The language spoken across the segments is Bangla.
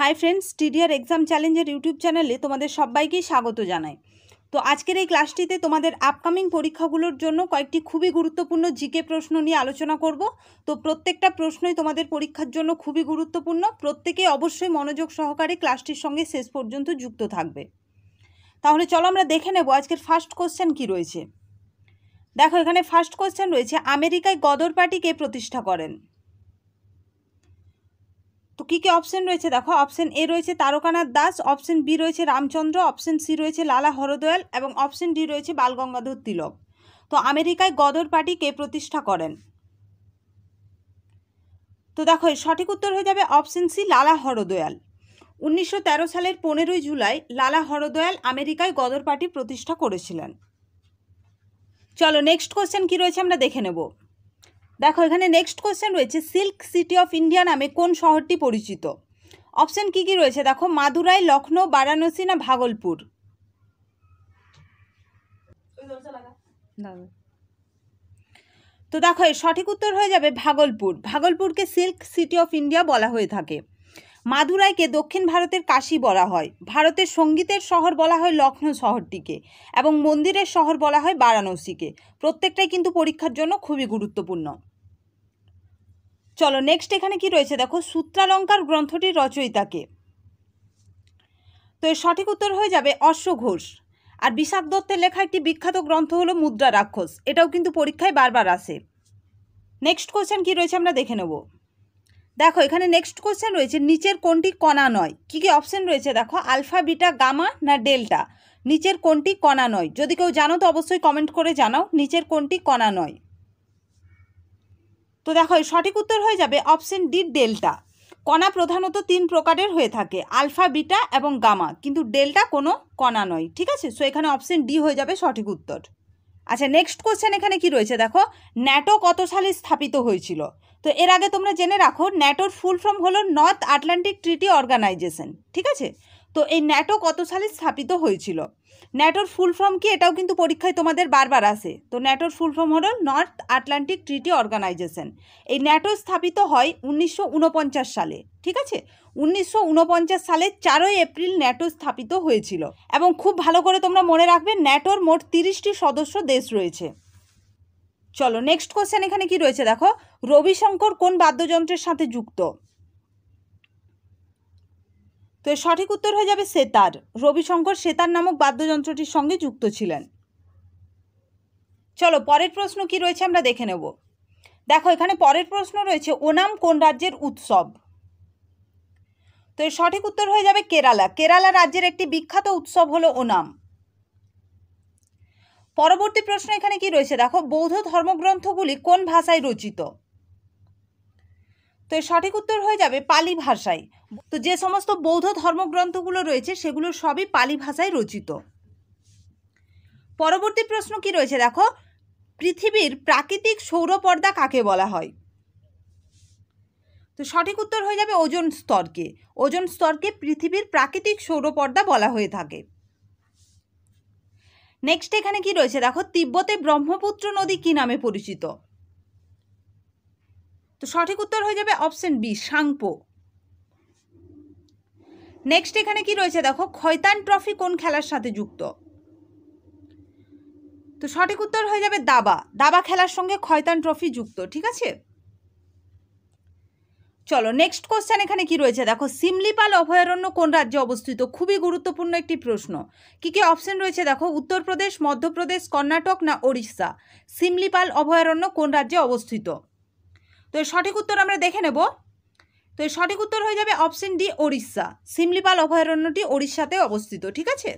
হাই ফ্রেন্ডস টিডিআর এক্সাম চ্যালেঞ্জের ইউটিউব চ্যানেলে তোমাদের সবাইকেই স্বাগত জানাই তো আজকের এই ক্লাসটিতে তোমাদের আপকামিং পরীক্ষাগুলোর জন্য কয়েকটি খুবই গুরুত্বপূর্ণ জিকে প্রশ্ন নিয়ে আলোচনা করব তো প্রত্যেকটা প্রশ্নই তোমাদের পরীক্ষার জন্য খুবই গুরুত্বপূর্ণ প্রত্যেকে অবশ্যই মনোযোগ সহকারে ক্লাসটির সঙ্গে শেষ পর্যন্ত যুক্ত থাকবে তাহলে চলো আমরা দেখে নেব আজকের ফার্স্ট কোশ্চেন কি রয়েছে দেখো এখানে ফার্স্ট কোশ্চেন রয়েছে আমেরিকায় গদর পার্টি কে প্রতিষ্ঠা করেন তো কী কী অপশন রয়েছে দেখো অপশন এ রয়েছে তারকানাথ দাস অপশন বি রয়েছে রামচন্দ্র অপশন সি রয়েছে লালা হরদয়াল এবং অপশন ডি রয়েছে বালগঙ্গাধর তিলক তো আমেরিকায় গদর পার্টি কে প্রতিষ্ঠা করেন তো দেখো সঠিক উত্তর হয়ে যাবে অপশন সি লালা হরদয়াল উনিশশো সালের পনেরোই জুলাই লালা হরদয়াল আমেরিকায় গদর পার্টি প্রতিষ্ঠা করেছিলেন চলো নেক্সট কোশ্চেন কী রয়েছে আমরা দেখে নেব দেখো এখানে নেক্সট কোয়েশ্চেন রয়েছে সিল্ক সিটি অফ ইন্ডিয়া নামে কোন শহরটি পরিচিত অপশান কী কী রয়েছে দেখো মাদুরাই লখনৌ বারাণসী না ভাগলপুর তো দেখো এর সঠিক উত্তর হয়ে যাবে ভাগলপুর ভাগলপুরকে সিল্ক সিটি অফ ইন্ডিয়া বলা হয়ে থাকে মাদুরাইকে দক্ষিণ ভারতের কাশী বলা হয় ভারতের সঙ্গীতের শহর বলা হয় লখনৌ শহরটিকে এবং মন্দিরের শহর বলা হয় বারাণসীকে প্রত্যেকটাই কিন্তু পরীক্ষার জন্য খুবই গুরুত্বপূর্ণ চলো নেক্সট এখানে কি রয়েছে দেখো সূত্রালঙ্কার গ্রন্থটির রচয়িতাকে তো এর সঠিক উত্তর হয়ে যাবে অশ্ব ঘোষ আর বিশাখ দত্তের লেখা একটি বিখ্যাত গ্রন্থ হলো মুদ্রা রাক্ষস এটাও কিন্তু পরীক্ষায় বারবার আসে নেক্সট কোয়েশ্চেন কি রয়েছে আমরা দেখে নেব দেখো এখানে নেক্সট কোয়েশ্চেন রয়েছে নিচের কোনটি কণা নয় কী কী অপশান রয়েছে দেখো আলফা বিটা গামা না ডেল্টা নিচের কোনটি কণা নয় যদি কেউ জানো তো অবশ্যই কমেন্ট করে জানাও নিচের কোনটি কণা নয় তো দেখো সঠিক উত্তর হয়ে যাবে অপশন ডি ডেল্টা কণা প্রধানত তিন প্রকারের হয়ে থাকে আলফা বিটা এবং গামা কিন্তু ডেল্টা কোনো কণা নয় ঠিক আছে সো এখানে অপশন ডি হয়ে যাবে সঠিক উত্তর আচ্ছা নেক্সট কোশ্চেন এখানে কি রয়েছে দেখো ন্যাটো কত সালে স্থাপিত হয়েছিল তো এর আগে তোমরা জেনে রাখো ন্যাটোর ফুল ফর্ম হলো নর্থ আটলান্টিক ট্রিটি অর্গানাইজেশন ঠিক আছে তো এই ন্যাটো কত সালে স্থাপিত হয়েছিল ন্যাটোর ফুল ফর্ম কি এটাও কিন্তু পরীক্ষায় তোমাদের বারবার আসে তো ন্যাটোর ফুল ফর্ম হলো নর্থ আটলান্টিক ট্রিটি অর্গানাইজেশন এই ন্যাটো স্থাপিত হয় উনিশশো সালে ঠিক আছে উনিশশো সালে চারই এপ্রিল ন্যাটো স্থাপিত হয়েছিল এবং খুব ভালো করে তোমরা মনে রাখবে ন্যাটোর মোট তিরিশটি সদস্য দেশ রয়েছে চলো নেক্সট কোশ্চেন এখানে কি রয়েছে দেখো রবিশঙ্কর কোন বাদ্যযন্ত্রের সাথে যুক্ত তো সঠিক উত্তর হয়ে যাবে সেতার রবিশঙ্কর সেতার নামক বাদ্যযন্ত্রটির সঙ্গে যুক্ত ছিলেন চলো পরের প্রশ্ন কি রয়েছে আমরা দেখে নেব দেখো এখানে পরের প্রশ্ন রয়েছে ওনাম কোন রাজ্যের উৎসব তো এর সঠিক উত্তর হয়ে যাবে কেরালা কেরালা রাজ্যের একটি বিখ্যাত উৎসব হলো ওনাম পরবর্তী প্রশ্ন এখানে কি রয়েছে দেখো বৌদ্ধ ধর্মগ্রন্থগুলি কোন ভাষায় রচিত তো এর সঠিক উত্তর হয়ে যাবে পালি ভাষায় তো যে সমস্ত বৌদ্ধ ধর্মগ্রন্থগুলো রয়েছে সেগুলো সবই পালি ভাষায় রচিত পরবর্তী প্রশ্ন কি রয়েছে দেখো পৃথিবীর প্রাকৃতিক সৌরপর্দা কাকে বলা হয় তো সঠিক উত্তর হয়ে যাবে ওজন স্তরকে ওজন স্তরকে পৃথিবীর প্রাকৃতিক সৌরপর্দা বলা হয়ে থাকে নেক্সট এখানে কি রয়েছে দেখো তিব্বতে ব্রহ্মপুত্র নদী কি নামে পরিচিত তো সঠিক উত্তর হয়ে যাবে অপশন বি সাংপো নেক্সট এখানে কি রয়েছে দেখো খয়তান ট্রফি কোন খেলার সাথে যুক্ত তো সঠিক উত্তর হয়ে যাবে দাবা দাবা খেলার সঙ্গে খয়তান ট্রফি যুক্ত ঠিক আছে চলো নেক্সট কোশ্চেন এখানে কি রয়েছে দেখো সিমলিপাল অভয়ারণ্য কোন রাজ্যে অবস্থিত খুবই গুরুত্বপূর্ণ একটি প্রশ্ন কি কি অপশন রয়েছে দেখো উত্তরপ্রদেশ মধ্যপ্রদেশ কর্ণাটক না ওড়িশা সিমলিপাল অভয়ারণ্য কোন রাজ্যে অবস্থিত তো সঠিক উত্তর আমরা দেখে নেব তো এর সঠিক উত্তর হয়ে যাবে অপশন ডি ওড়িশা সিমলিপাল অভয়ারণ্যটি ওড়িশাতে অবস্থিত ঠিক আছে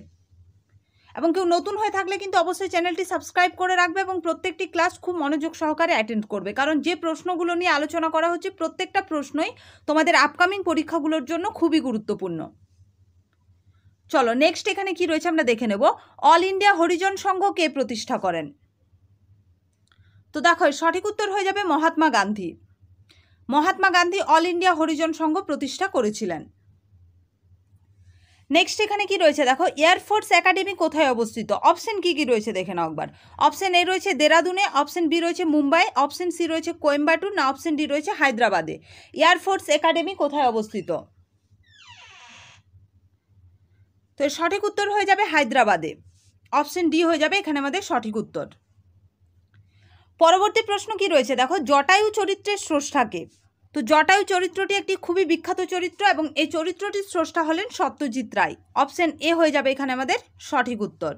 এবং কেউ নতুন হয়ে থাকলে কিন্তু অবশ্যই চ্যানেলটি সাবস্ক্রাইব করে রাখবে এবং প্রত্যেকটি ক্লাস খুব মনোযোগ সহকারে অ্যাটেন্ড করবে কারণ যে প্রশ্নগুলো নিয়ে আলোচনা করা হচ্ছে প্রত্যেকটা প্রশ্নই তোমাদের আপকামিং পরীক্ষাগুলোর জন্য খুবই গুরুত্বপূর্ণ চলো নেক্সট এখানে কি রয়েছে আমরা দেখে নেব অল ইন্ডিয়া হরিজন সংঘ কে প্রতিষ্ঠা করেন তো দেখো সঠিক উত্তর হয়ে যাবে মহাত্মা গান্ধী মহাত্মা গান্ধী অল ইন্ডিয়া হরিজন সংঘ প্রতিষ্ঠা করেছিলেন নেক্সট এখানে কি রয়েছে দেখো এয়ারফোর্স একাডেমি কোথায় অবস্থিত অপশন কি কি রয়েছে দেখে নাও একবার অপশন এ রয়েছে দেরাদুনে অপশন বি রয়েছে মুম্বাই অপশন সি রয়েছে কোয়েম্বাটুর না অপশন ডি রয়েছে হায়দ্রাবাদে এয়ারফোর্স একাডেমি কোথায় অবস্থিত তো সঠিক উত্তর হয়ে যাবে হায়দ্রাবাদে অপশন ডি হয়ে যাবে এখানে আমাদের সঠিক উত্তর পরবর্তী প্রশ্ন কি রয়েছে দেখো জটায়ু চরিত্রের স্রষ্টাকে তো জটায়ু চরিত্রটি একটি খুবই বিখ্যাত চরিত্র এবং এই চরিত্রটির স্রষ্টা হলেন সত্যজিৎ রায় অপশন এ হয়ে যাবে এখানে আমাদের সঠিক উত্তর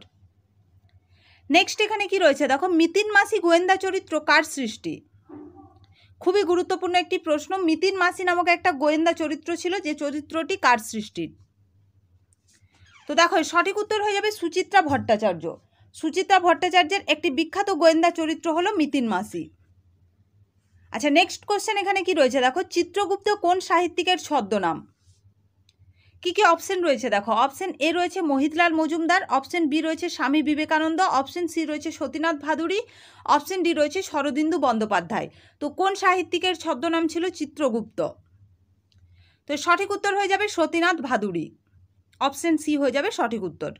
নেক্সট এখানে কি রয়েছে দেখো মিতিন মাসি গোয়েন্দা চরিত্র কার সৃষ্টি খুবই গুরুত্বপূর্ণ একটি প্রশ্ন মিতিন মাসি নামক একটা গোয়েন্দা চরিত্র ছিল যে চরিত্রটি কার সৃষ্টির তো দেখো সঠিক উত্তর হয়ে যাবে সুচিত্রা ভট্টাচার্য সুচিত্রা ভট্টাচার্যের একটি বিখ্যাত গোয়েন্দা চরিত্র হলো মিতিন মাসি আচ্ছা নেক্সট কোশ্চেন এখানে কি রয়েছে দেখো চিত্রগুপ্ত কোন সাহিত্যিকের ছদ্মনাম কি কি অপশন রয়েছে দেখো অপশন এ রয়েছে মহিতলাল মজুমদার অপশন বি রয়েছে স্বামী বিবেকানন্দ অপশন সি রয়েছে সতীনাথ ভাদুরী অপশন ডি রয়েছে শরদিন্দু বন্দ্যোপাধ্যায় তো কোন সাহিত্যিকের ছদ্মনাম ছিল চিত্রগুপ্ত তো সঠিক উত্তর হয়ে যাবে সতীনাথ ভাদুরী অপশন সি হয়ে যাবে সঠিক উত্তর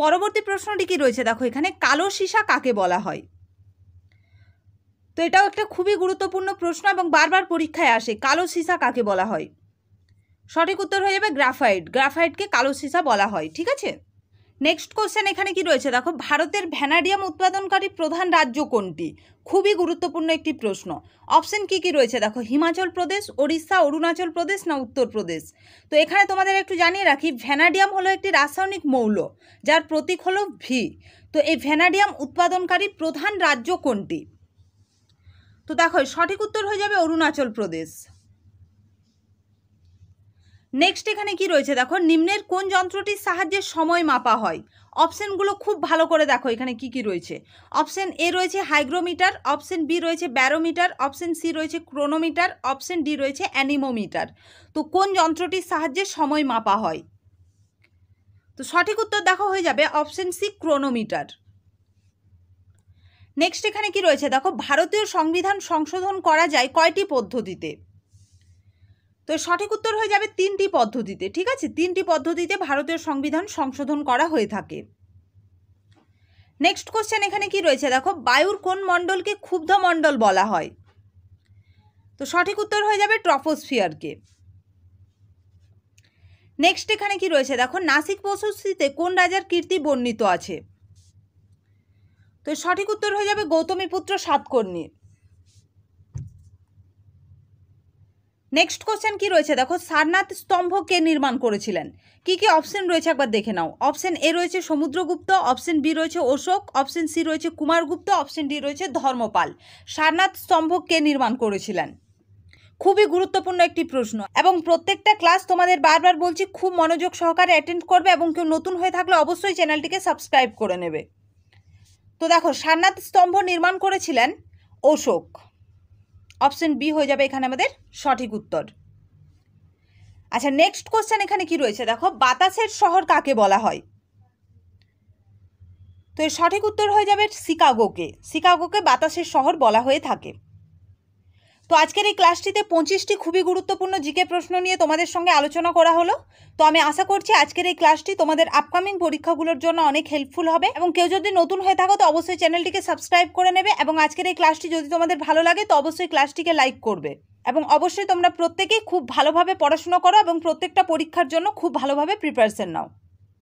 পরবর্তী প্রশ্নটি কি রয়েছে দেখো এখানে কালো সীসা কাকে বলা হয় তো এটাও একটা খুবই গুরুত্বপূর্ণ প্রশ্ন এবং বারবার পরীক্ষায় আসে কালো সিসা কাকে বলা হয় সঠিক উত্তর হয়ে যাবে গ্রাফাইট গ্রাফাইটকে কালো সিসা বলা হয় ঠিক আছে নেক্সট কোশ্চেন এখানে কি রয়েছে দেখো ভারতের ভ্যানাডিয়াম উৎপাদনকারী প্রধান রাজ্য কোনটি খুবই গুরুত্বপূর্ণ একটি প্রশ্ন অপশন কি কি রয়েছে দেখো হিমাচল প্রদেশ ওড়িশা অরুণাচল প্রদেশ না উত্তরপ্রদেশ তো এখানে তোমাদের একটু জানিয়ে রাখি ভ্যানাডিয়াম হলো একটি রাসায়নিক মৌল যার প্রতীক হলো ভি তো এই ভ্যানাডিয়াম উৎপাদনকারী প্রধান রাজ্য কোনটি তো দেখো সঠিক উত্তর হয়ে যাবে অরুণাচল প্রদেশ নেক্সট এখানে কি রয়েছে দেখো নিম্নের কোন যন্ত্রটির সাহায্যে সময় মাপা হয় অপশানগুলো খুব ভালো করে দেখো এখানে কি কি রয়েছে অপশান এ রয়েছে হাইগ্রোমিটার অপশান বি রয়েছে ব্যারোমিটার অপশান সি রয়েছে ক্রোনোমিটার অপশান ডি রয়েছে অ্যানিমোমিটার তো কোন যন্ত্রটির সাহায্যে সময় মাপা হয় তো সঠিক উত্তর দেখো হয়ে যাবে অপশান সি ক্রোনোমিটার নেক্সট এখানে কি রয়েছে দেখো ভারতীয় সংবিধান সংশোধন করা যায় কয়টি পদ্ধতিতে তো সঠিক উত্তর হয়ে যাবে তিনটি পদ্ধতিতে ঠিক আছে তিনটি পদ্ধতিতে ভারতীয় সংবিধান সংশোধন করা হয়ে থাকে নেক্সট কোশ্চেন এখানে কি রয়েছে দেখো বায়ুর কোন মণ্ডলকে ক্ষুব্ধ মণ্ডল বলা হয় তো সঠিক উত্তর হয়ে যাবে ট্রফোস্ফিয়ারকে নেক্সট এখানে কি রয়েছে দেখো নাসিক প্রশস্তিতে কোন রাজার কীর্তি বর্ণিত আছে তো সঠিক উত্তর হয়ে যাবে গৌতমী পুত্র সাতকর্ণী নেক্সট কোশ্চেন কি রয়েছে দেখো সারনাথ স্তম্ভ কে নির্মাণ করেছিলেন কি কি অপশন রয়েছে একবার দেখে নাও অপশন এ রয়েছে সমুদ্রগুপ্ত অপশন বি রয়েছে অশোক অপশন সি রয়েছে কুমারগুপ্ত অপশন ডি রয়েছে ধর্মপাল সারনাথ স্তম্ভ কে নির্মাণ করেছিলেন খুবই গুরুত্বপূর্ণ একটি প্রশ্ন এবং প্রত্যেকটা ক্লাস তোমাদের বারবার বলছি খুব মনোযোগ সহকারে অ্যাটেন্ড করবে এবং কেউ নতুন হয়ে থাকলে অবশ্যই চ্যানেলটিকে সাবস্ক্রাইব করে নেবে তো দেখো সারনাথ স্তম্ভ নির্মাণ করেছিলেন অশোক অপশন বি হয়ে যাবে এখানে আমাদের সঠিক উত্তর আচ্ছা নেক্সট কোশ্চেন এখানে কি রয়েছে দেখো বাতাসের শহর কাকে বলা হয় তো এর সঠিক উত্তর হয়ে যাবে শিকাগোকে শিকাগোকে বাতাসের শহর বলা হয়ে থাকে তো আজকের এই ক্লাসটিতে পঁচিশটি খুবই গুরুত্বপূর্ণ জিকে প্রশ্ন নিয়ে তোমাদের সঙ্গে আলোচনা করা হলো তো আমি আশা করছি আজকের এই ক্লাসটি তোমাদের আপকামিং পরীক্ষাগুলোর জন্য অনেক হেল্পফুল হবে এবং কেউ যদি নতুন হয়ে থাকো তো অবশ্যই চ্যানেলটিকে সাবস্ক্রাইব করে নেবে এবং আজকের এই ক্লাসটি যদি তোমাদের ভালো লাগে তো অবশ্যই ক্লাসটিকে লাইক করবে এবং অবশ্যই তোমরা প্রত্যেকেই খুব ভালোভাবে পড়াশুনো করো এবং প্রত্যেকটা পরীক্ষার জন্য খুব ভালোভাবে প্রিপারেশন নাও